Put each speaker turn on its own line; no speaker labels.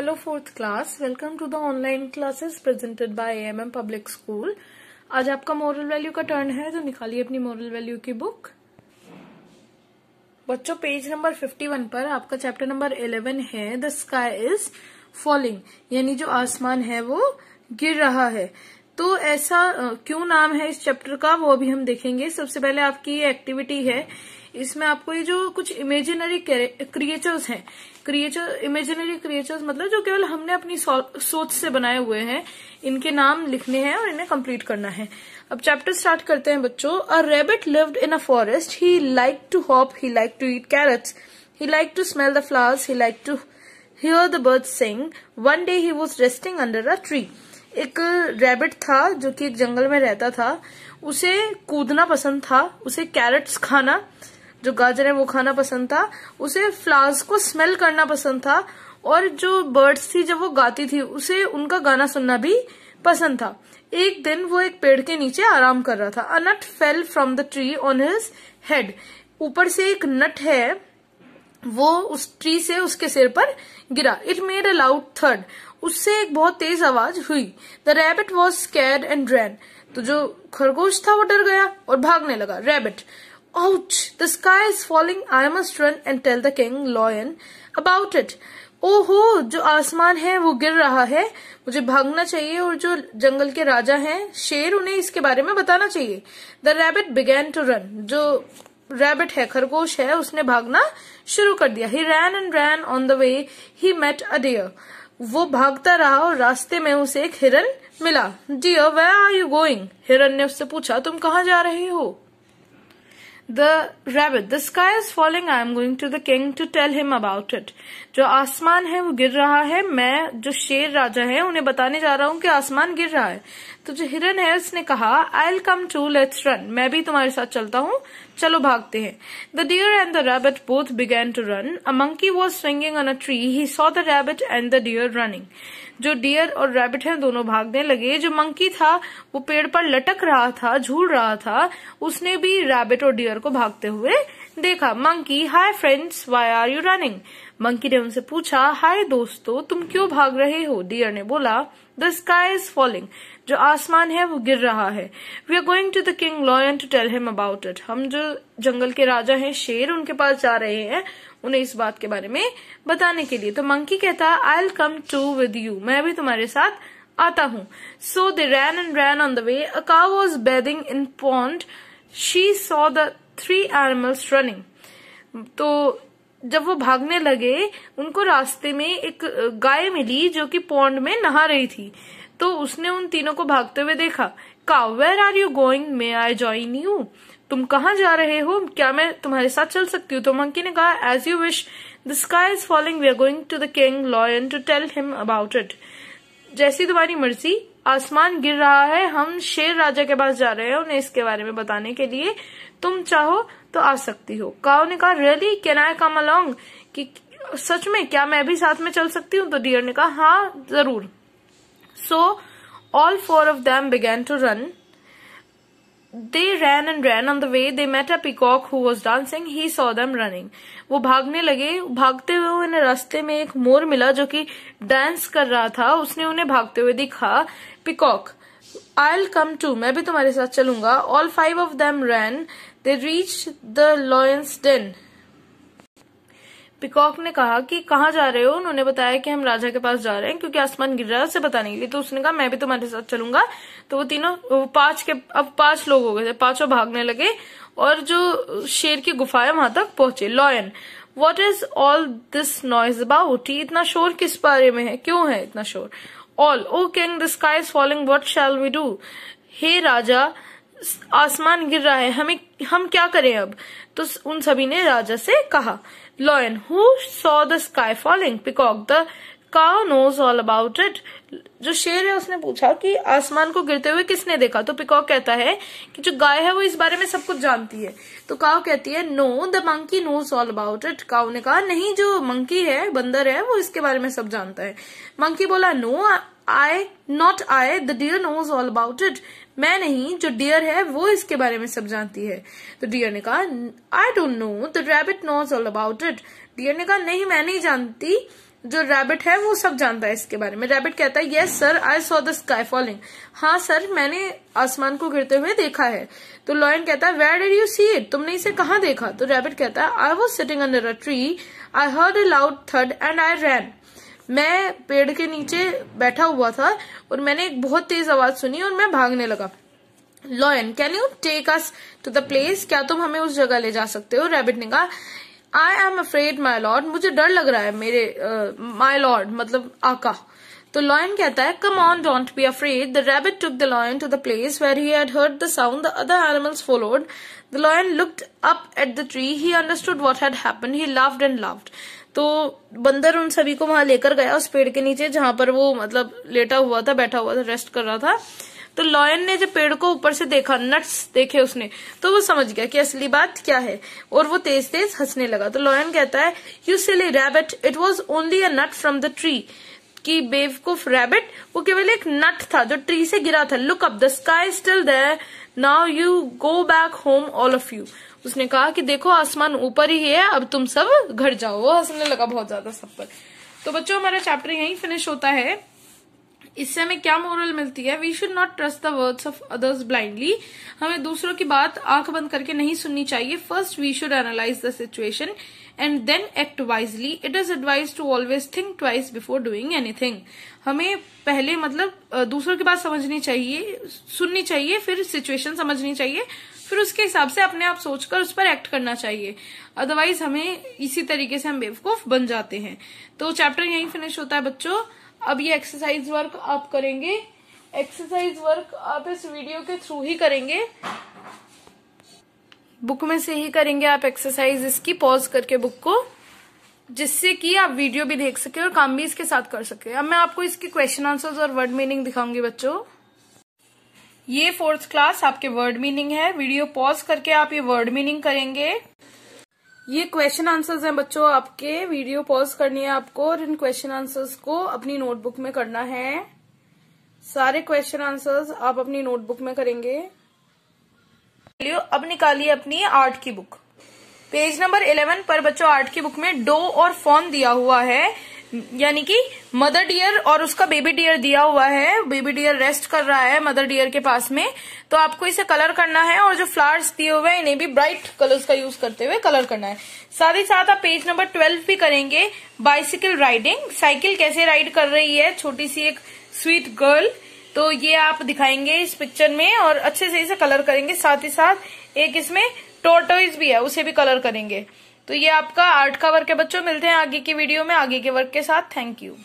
Fourth class welcome to the online classes presented presented M M public school आज आपका moral value का turn है तो निकालिए अपनी मॉरल वैल्यू की बुक बच्चों पेज नंबर 51 पर आपका चैप्टर नंबर 11 है द स्काई इज फॉलिंग यानी जो आसमान है वो गिर रहा है तो ऐसा क्यों नाम है इस चैप्टर का वो अभी हम देखेंगे सबसे पहले आपकी ये एक्टिविटी है इसमें आपको ये जो कुछ इमेजिनरी क्रिएचर्स हैं क्रिएचर इमेजिनरी क्रिएचर्स मतलब जो केवल हमने अपनी सोच से बनाए हुए हैं इनके नाम लिखने हैं और इन्हें कंप्लीट करना है अब चैप्टर स्टार्ट करते हैं बच्चों a rabbit lived in a forest he like to hop he like to eat carrots he like to smell the flowers he like to hear the bird sing one day he was resting under a tree एक rabbit था जो कि एक जंगल में रहता था उसे कूदना पसंद था उसे कैरेट्स खाना जो गाजर है वो खाना पसंद था उसे फ्लावर्स को स्मेल करना पसंद था और जो बर्ड्स थी जब वो गाती थी उसे उनका गाना सुनना भी पसंद था एक दिन वो एक पेड़ के नीचे आराम कर रहा था a nut fell from the tree on his head ऊपर से एक नट है वो उस ट्री से उसके सिर पर गिरा इट मेड अ लाउड थर्ड उससे एक बहुत तेज आवाज हुई the rabbit was scared and ran तो जो खरगोश था वो डर गया और भागने लगा rabbit Ouch! The sky is falling. I must run and tell the king lion about it. ओहो जो आसमान है वो गिर रहा है मुझे भागना चाहिए और जो जंगल के राजा हैं शेर उन्हें इसके बारे में बताना चाहिए the rabbit began to run जो रैबिट है खरगोश है उसने भागना शुरू कर दिया he ran and ran on the way he met a deer वो भागता रहा और रास्ते में उसे एक हिरन मिला deer where are you going हिरन ने उससे पूछा तुम कहाँ जा रहे हो the rabbit the sky is falling i am going to the king to tell him about it जो आसमान है वो गिर रहा है मैं जो शेर राजा है उन्हें बताने जा रहा हूँ कि आसमान गिर रहा है तो जो हिरन है उसने कहा I'll come too let's run मैं भी तुम्हारे साथ चलता हूँ चलो भागते हैं the deer and the rabbit both began to run a monkey was swinging on a tree he saw the rabbit and the deer running जो डियर और रैबिट है दोनों भागने लगे जो मंकी था वो पेड़ पर लटक रहा था झूल रहा था उसने भी रैबिट और डियर को भागते हुए देखा monkey hi friends why are you running monkey ने उनसे पूछा हाय दोस्तों तुम क्यों भाग रहे हो डियर ने बोला द स्काई इज फॉलिंग जो आसमान है वो गिर रहा है we are going to the king lion to tell him about it हम जो जंगल के राजा हैं शेर उनके पास जा रहे हैं उन्हें इस बात के बारे में बताने के लिए तो मंकी कहता I come too with you मैं भी तुम्हारे साथ आता हूँ so they ran and ran on the way a cow was bathing in pond she saw the three animals running तो जब वो भागने लगे उनको रास्ते में एक गाय मिली जो कि पौंड में नहा रही थी तो उसने उन तीनों को भागते हुए देखा cow where are you going may I join you तुम कहाँ जा रहे हो क्या मैं तुम्हारे साथ चल सकती हूँ तो मंकी ने कहा as you wish the sky is falling we are going to the king lion to tell him about it जैसी तुम्हारी मर्जी आसमान गिर रहा है हम शेर राजा के पास जा रहे हैं उन्हें इसके बारे में बताने के लिए तुम चाहो तो आ सकती हो काओ ने कहा really can I come along कि सच में क्या मैं भी साथ में चल सकती हूँ तो डियर ने कहा हाँ जरूर so all four of them began to run They ran and ran on the way. They met a peacock who was dancing. He saw them running. wo bhagne lage bhagte hue unhe raste mein ek mor mila jo ki dance kar raha tha usne unhe bhagte hue dikha peacock I'll come too. main bhi tumhare sath chalunga All five of them ran. They reached the lion's den. Peacock ने कहा कि कहाँ जा रहे हो उन्होंने बताया कि हम राजा के पास जा रहे हैं क्योंकि आसमान गिर रहा है उसे बताने के लिए तो उसने कहा मैं भी तुम्हारे साथ चलूंगा तो वो तीनों वो पांच के अब पांच लोग हो गए थे पांचों भागने लगे और जो शेर की गुफा है वहां तक पहुंचे lion what is all this noise about ये इतना शोर किस बारे में है क्यों है इतना शोर all O king the sky is falling what shall we do हे राजा आसमान गिर रहा है हमें हम क्या करें अब तो उन सभी ने राजा से कहा Lion. Who saw the sky falling? Peacock. The cow knows all about it जो शेर है उसने पूछा कि आसमान को गिरते हुए किसने देखा तो पिकॉक कहता है कि जो गाय है वो इस बारे में सब कुछ जानती है तो काव कहती है no the monkey knows all about it cow ने कहा नहीं जो मंकी है बंदर है वो इसके बारे में सब जानता है मंकी बोला no I not I the deer knows all about it मैं नहीं जो डियर है वो इसके बारे में सब जानती है तो डियर ने कहा I don't know the rabbit knows all about it deer ने कहा नहीं मैं नहीं जानती जो रैबिट है वो सब जानता है इसके बारे में रैबिट कहता है yes sir I saw the sky falling हाँ सर मैंने आसमान को गिरते हुए देखा है तो लॉयन कहता है where did you see it तुमने इसे कहाँ देखा तो रैबिट कहता है I was sitting under a tree I heard a loud third and I ran मैं पेड़ के नीचे बैठा हुआ था और मैंने एक बहुत तेज आवाज सुनी और मैं भागने लगा lion can you take us to the place क्या तुम हमें उस जगह ले जा सकते हो रैबिट ने कहा I am afraid my lord मुझे डर लग रहा है मेरे माई uh, लॉर्ड मतलब आका तो लॉयन कहता है come on don't be afraid the rabbit took the lion to the place where he had heard the sound the other animals followed the lion looked up at the tree he understood what had happen he loved and loved तो बंदर उन सभी को वहां लेकर गया उस पेड़ के नीचे जहां पर वो मतलब लेटा हुआ था बैठा हुआ था रेस्ट कर रहा था तो लॉयन ने जब पेड़ को ऊपर से देखा नट्स देखे उसने तो वो समझ गया कि असली बात क्या है और वो तेज तेज हंसने लगा तो लॉयन कहता है you silly rabbit it was only a nut from the tree की बेवकूफ रैबिट वो केवल एक नट था जो ट्री से गिरा था look up the sky still the now you go back home all of you उसने कहा कि देखो आसमान ऊपर ही है अब तुम सब घर जाओ वो हंसने लगा बहुत ज्यादा सब पर तो बच्चों हमारा चैप्टर यहीं फिनिश होता है इससे हमें क्या मोरल मिलती है we should not trust the words of others blindly हमें दूसरों की बात आंख बंद करके नहीं सुननी चाहिए first we should analyse the situation and then act wisely it is advise to always think twice before doing anything हमें पहले मतलब दूसरों की बात समझनी चाहिए सुननी चाहिए फिर सिचुएशन समझनी चाहिए फिर उसके हिसाब से अपने आप सोचकर उस पर एक्ट करना चाहिए अदरवाइज हमें इसी तरीके से हम बेवकूफ बन जाते हैं तो चैप्टर यहीं फिनिश होता है बच्चों अब ये एक्सरसाइज वर्क आप करेंगे एक्सरसाइज वर्क आप इस वीडियो के थ्रू ही करेंगे बुक में से ही करेंगे आप एक्सरसाइज इसकी पॉज करके बुक को जिससे कि आप वीडियो भी देख सके और काम भी इसके साथ कर सके अब मैं आपको इसके क्वेश्चन आंसर्स और वर्ड मीनिंग दिखाऊंगी बच्चों ये फोर्थ क्लास आपके वर्ड मीनिंग है वीडियो पॉज करके आप ये वर्ड मीनिंग करेंगे ये क्वेश्चन आंसर्स हैं बच्चों आपके वीडियो पॉज करनी है आपको और इन क्वेश्चन आंसर्स को अपनी नोटबुक में करना है सारे क्वेश्चन आंसर्स आप अपनी नोटबुक में करेंगे अब निकालिए अपनी आर्ट की बुक पेज नंबर इलेवन पर बच्चों आर्ट की बुक में डो और फोन दिया हुआ है यानी कि मदर डियर और उसका बेबी डियर दिया हुआ है बेबी डियर रेस्ट कर रहा है मदर डियर के पास में तो आपको इसे कलर करना है और जो फ्लावर्स दिए हुए हैं इन्हें भी ब्राइट कलर्स का यूज करते हुए कलर करना है साथ ही साथ आप पेज नंबर ट्वेल्व भी करेंगे बाइसिकल राइडिंग साइकिल कैसे राइड कर रही है छोटी सी एक स्वीट गर्ल तो ये आप दिखाएंगे इस पिक्चर में और अच्छे से इसे कलर करेंगे साथ ही साथ एक इसमें टोटोइज भी है उसे भी कलर करेंगे तो ये आपका आर्ट का वर्क है बच्चों मिलते हैं आगे की वीडियो में आगे के वर्क के साथ थैंक यू